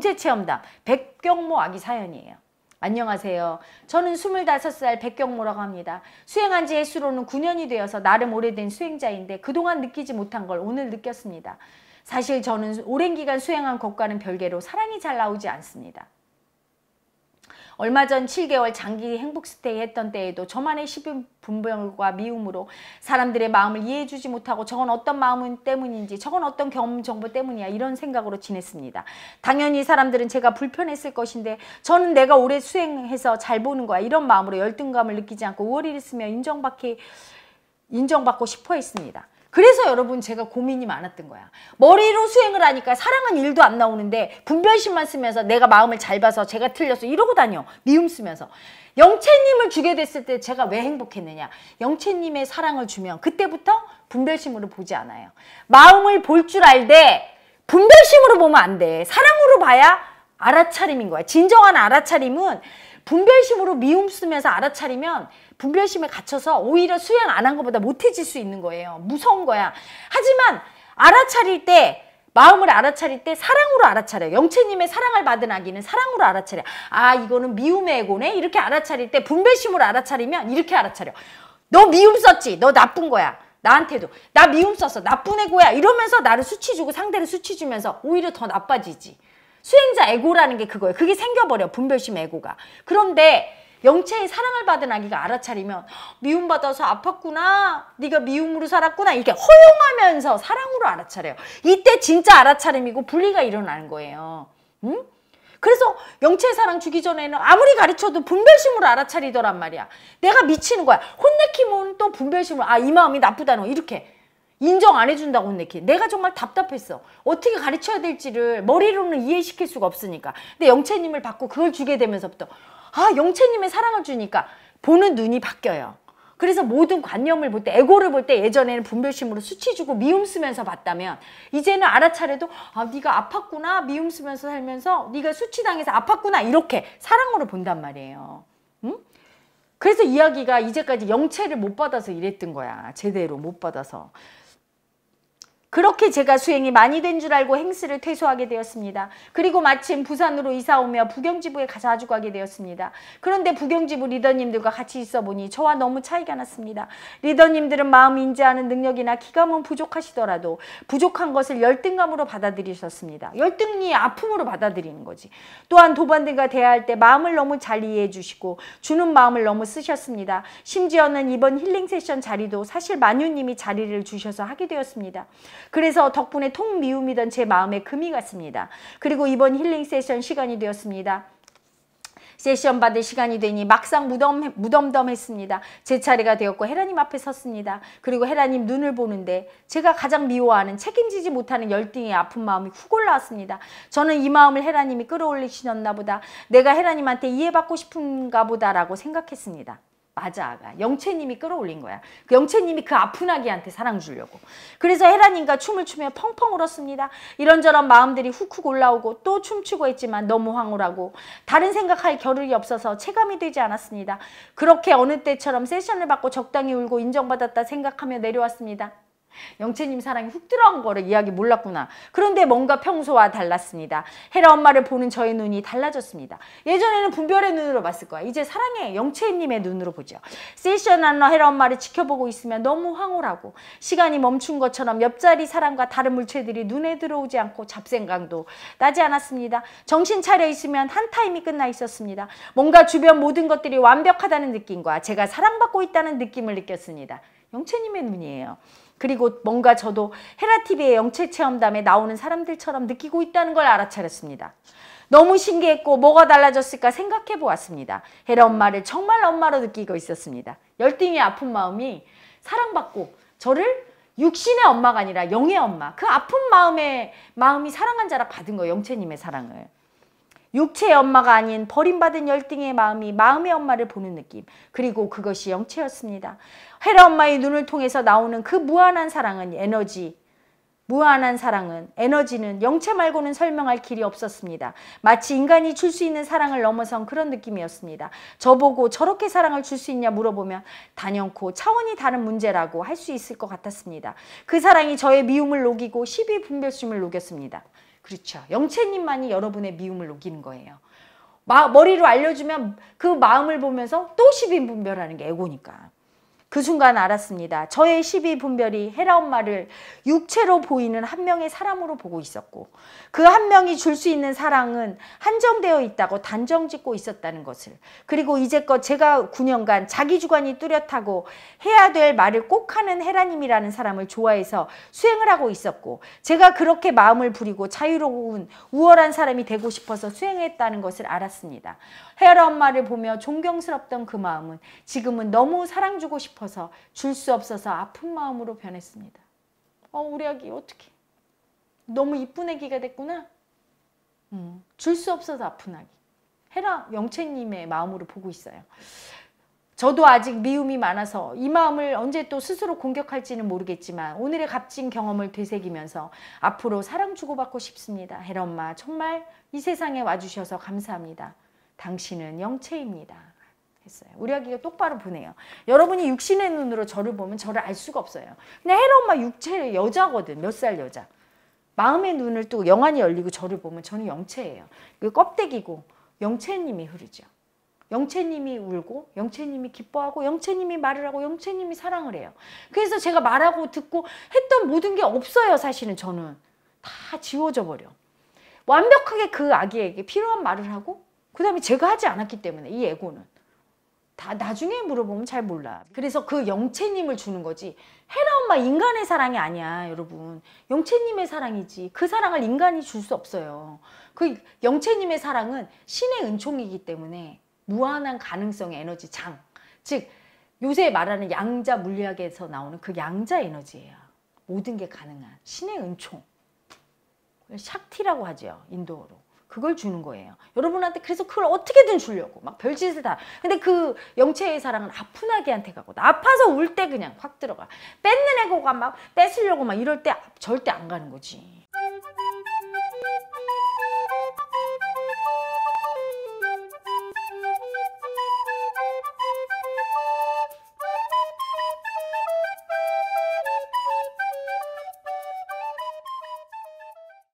경제체험담 백경모 아기 사연이에요. 안녕하세요. 저는 25살 백경모라고 합니다. 수행한 지 해수로는 9년이 되어서 나름 오래된 수행자인데 그동안 느끼지 못한 걸 오늘 느꼈습니다. 사실 저는 오랜 기간 수행한 것과는 별개로 사랑이 잘 나오지 않습니다. 얼마 전 7개월 장기 행복스테이 했던 때에도 저만의 10인 분별과 미움으로 사람들의 마음을 이해해주지 못하고 저건 어떤 마음 때문인지 저건 어떤 경험 정보 때문이야 이런 생각으로 지냈습니다. 당연히 사람들은 제가 불편했을 것인데 저는 내가 오래 수행해서 잘 보는 거야 이런 마음으로 열등감을 느끼지 않고 월 1일 쓰면 인정받기 인정받고 싶어 했습니다. 그래서 여러분 제가 고민이 많았던 거야. 머리로 수행을 하니까 사랑은 일도 안 나오는데 분별심만 쓰면서 내가 마음을 잘 봐서 제가 틀렸어 이러고 다녀. 미움 쓰면서. 영채님을 주게 됐을 때 제가 왜 행복했느냐. 영채님의 사랑을 주면 그때부터 분별심으로 보지 않아요. 마음을 볼 줄 알되 분별심으로 보면 안 돼. 사랑으로 봐야 알아차림인 거야. 진정한 알아차림은 분별심으로 미움 쓰면서 알아차리면 분별심에 갇혀서 오히려 수행 안 한 것보다 못해질 수 있는 거예요. 무서운 거야. 하지만 알아차릴 때 마음을 알아차릴 때 사랑으로 알아차려. 영체님의 사랑을 받은 아기는 사랑으로 알아차려. 아 이거는 미움의 애고네 이렇게 알아차릴 때 분별심으로 알아차리면 이렇게 알아차려. 너 미움 썼지? 너 나쁜 거야. 나한테도 나 미움 썼어. 나쁜 애고야. 이러면서 나를 수치 주고 상대를 수치 주면서 오히려 더 나빠지지. 수행자 에고라는 게 그거예요. 그게 생겨버려. 분별심 에고가. 그런데 영체의 사랑을 받은 아기가 알아차리면 미움받아서 아팠구나 네가 미움으로 살았구나 이렇게 허용하면서 사랑으로 알아차려요 이때 진짜 알아차림이고 분리가 일어나는 거예요 응? 그래서 영체의 사랑 주기 전에는 아무리 가르쳐도 분별심으로 알아차리더란 말이야 내가 미치는 거야 혼내키면 또 분별심으로 아이 마음이 나쁘다는 거 이렇게 인정 안 해준다고 혼내키 내가 정말 답답했어 어떻게 가르쳐야 될지를 머리로는 이해시킬 수가 없으니까 근데 영체님을 받고 그걸 주게 되면서부터 아 영채님의 사랑을 주니까 보는 눈이 바뀌어요. 그래서 모든 관념을 볼 때 에고를 볼 때 예전에는 분별심으로 수치 주고 미움 쓰면서 봤다면 이제는 알아차려도 아 네가 아팠구나 미움 쓰면서 살면서 네가 수치당해서 아팠구나 이렇게 사랑으로 본단 말이에요. 응? 그래서 이야기가 이제까지 영채를못 받아서 이랬던 거야. 제대로 못 받아서. 그렇게 제가 수행이 많이 된 줄 알고 행스를 퇴소하게 되었습니다. 그리고 마침 부산으로 이사오며 부경지부에 가서 자주 가게 되었습니다. 그런데 부경지부 리더님들과 같이 있어 보니 저와 너무 차이가 났습니다. 리더님들은 마음 인지하는 능력이나 기감은 부족하시더라도 부족한 것을 열등감으로 받아들이셨습니다. 열등이 아픔으로 받아들이는 거지. 또한 도반들과 대화할 때 마음을 너무 잘 이해해 주시고 주는 마음을 너무 쓰셨습니다. 심지어는 이번 힐링 세션 자리도 사실 마뉴님이 자리를 주셔서 하게 되었습니다. 그래서 덕분에 통미움이던 제 마음에 금이 갔습니다. 그리고 이번 힐링 세션 시간이 되었습니다. 세션 받을 시간이 되니 막상 무덤, 무덤덤했습니다. 제 차례가 되었고 헤라님 앞에 섰습니다. 그리고 헤라님 눈을 보는데 제가 가장 미워하는 책임지지 못하는 열등의 아픈 마음이 훅 올라왔습니다. 저는 이 마음을 헤라님이 끌어올리시었나 보다 내가 헤라님한테 이해받고 싶은가 보다라고 생각했습니다. 맞아. 영채님이 끌어올린 거야. 그 영채님이 그 아픈 아기한테 사랑 주려고. 그래서 헤라님과 춤을 추며 펑펑 울었습니다. 이런저런 마음들이 훅훅 올라오고 또 춤추고 했지만 너무 황홀하고 다른 생각할 겨를이 없어서 체감이 되지 않았습니다. 그렇게 어느 때처럼 세션을 받고 적당히 울고 인정받았다 생각하며 내려왔습니다. 영채님 사랑이 훅 들어간 거를 이야기 몰랐구나. 그런데 뭔가 평소와 달랐습니다. 헤라 엄마를 보는 저의 눈이 달라졌습니다. 예전에는 분별의 눈으로 봤을 거야. 이제 사랑의 영채님의 눈으로 보죠. 세션 안러 헤라 엄마를 지켜보고 있으면 너무 황홀하고 시간이 멈춘 것처럼 옆자리 사람과 다른 물체들이 눈에 들어오지 않고 잡생각도 나지 않았습니다. 정신 차려 있으면 한 타임이 끝나 있었습니다. 뭔가 주변 모든 것들이 완벽하다는 느낌과 제가 사랑받고 있다는 느낌을 느꼈습니다. 영채님의 눈이에요. 그리고 뭔가 저도 헤라TV의 영체체험담에 나오는 사람들처럼 느끼고 있다는 걸 알아차렸습니다. 너무 신기했고 뭐가 달라졌을까 생각해 보았습니다. 헤라 엄마를 정말 엄마로 느끼고 있었습니다. 열등이 아픈 마음이 사랑받고 저를 육신의 엄마가 아니라 영의 엄마 그 아픈 마음에 마음이 사랑한 자라 받은 거예요. 영체님의 사랑을. 육체의 엄마가 아닌 버림받은 열등의 마음이 마음의 엄마를 보는 느낌 그리고 그것이 영체였습니다. 헤라 엄마의 눈을 통해서 나오는 그 무한한 사랑은 에너지 무한한 사랑은 에너지는 영체 말고는 설명할 길이 없었습니다. 마치 인간이 줄 수 있는 사랑을 넘어선 그런 느낌이었습니다. 저보고 저렇게 사랑을 줄 수 있냐 물어보면 단연코 차원이 다른 문제라고 할 수 있을 것 같았습니다. 그 사랑이 저의 미움을 녹이고 시비 분별심을 녹였습니다. 그렇죠. 영채님만이 여러분의 미움을 녹이는 거예요. 마, 머리로 알려주면 그 마음을 보면서 또 시빈분별하는 게 에고니까. 그 순간 알았습니다. 저의 시비 분별이 헤라 엄마를 육체로 보이는 한 명의 사람으로 보고 있었고 그 한 명이 줄 수 있는 사랑은 한정되어 있다고 단정짓고 있었다는 것을 그리고 이제껏 제가 9년간 자기 주관이 뚜렷하고 해야 될 말을 꼭 하는 헤라님이라는 사람을 좋아해서 수행을 하고 있었고 제가 그렇게 마음을 부리고 자유로운 우월한 사람이 되고 싶어서 수행했다는 것을 알았습니다. 헤라 엄마를 보며 존경스럽던 그 마음은 지금은 너무 사랑 주고 싶 싶어서 줄 수 없어서 아픈 마음으로 변했습니다. 어, 우리 아기 어떻게 너무 이쁜 아기가 됐구나. 음, 줄수 없어서 아픈 아기. 헤라 영채님의 마음으로 보고 있어요. 저도 아직 미움이 많아서 이 마음을 언제 또 스스로 공격할지는 모르겠지만 오늘의 값진 경험을 되새기면서 앞으로 사랑 주고받고 싶습니다. 헤 엄마 정말 이 세상에 와주셔서 감사합니다. 당신은 영체입니다. 했어요. 우리 아기가 똑바로 보내요. 여러분이 육신의 눈으로 저를 보면 저를 알 수가 없어요. 근데 헤 엄마 육체의 여자거든. 몇 살 여자. 마음의 눈을 또 영안이 열리고 저를 보면 저는 영체예요. 그 껍데기고 영체님이 흐르죠. 영체님이 울고 영체님이 기뻐하고 영체님이 말을 하고 영체님이 사랑을 해요. 그래서 제가 말하고 듣고 했던 모든 게 없어요. 사실은 저는. 다 지워져 버려. 완벽하게 그 아기에게 필요한 말을 하고 그 다음에 제가 하지 않았기 때문에 이 에고는. 다 나중에 물어보면 잘 몰라. 그래서 그 영채님을 주는 거지. 헤라 엄마 인간의 사랑이 아니야, 여러분. 영채님의 사랑이지. 그 사랑을 인간이 줄 수 없어요. 그 영채님의 사랑은 신의 은총이기 때문에 무한한 가능성 에너지 장. 즉, 요새 말하는 양자 물리학에서 나오는 그 양자 에너지예요. 모든 게 가능한 신의 은총. 샥티라고 하죠, 인도어로. 그걸 주는 거예요. 여러분한테 그래서 그걸 어떻게든 주려고 막 별짓을 다. 근데 그 영체의 사랑은 아픈 아기한테 가고 아파서 울 때 그냥 확 들어가. 뺏는 애고가 막 뺏으려고 막 이럴 때 절대 안 가는 거지.